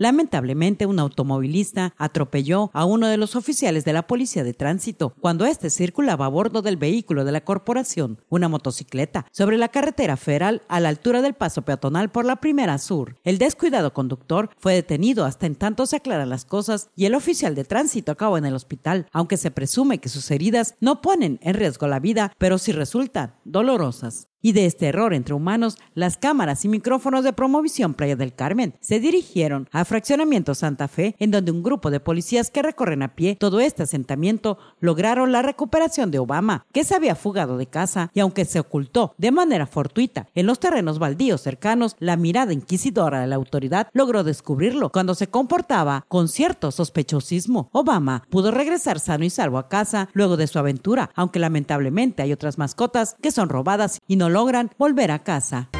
Lamentablemente, un automovilista atropelló a uno de los oficiales de la policía de tránsito cuando éste circulaba a bordo del vehículo de la corporación, una motocicleta, sobre la carretera federal a la altura del paso peatonal por la primera sur. El descuidado conductor fue detenido hasta en tanto se aclaran las cosas y el oficial de tránsito acabó en el hospital, aunque se presume que sus heridas no ponen en riesgo la vida, pero sí resultan dolorosas y de este error entre humanos, las cámaras y micrófonos de promovisión Playa del Carmen se dirigieron a Fraccionamiento Santa Fe, en donde un grupo de policías que recorren a pie todo este asentamiento lograron la recuperación de Obama, que se había fugado de casa y aunque se ocultó de manera fortuita en los terrenos baldíos cercanos, la mirada inquisidora de la autoridad logró descubrirlo cuando se comportaba con cierto sospechosismo. Obama pudo regresar sano y salvo a casa luego de su aventura, aunque lamentablemente hay otras mascotas que son robadas y no logran volver a casa.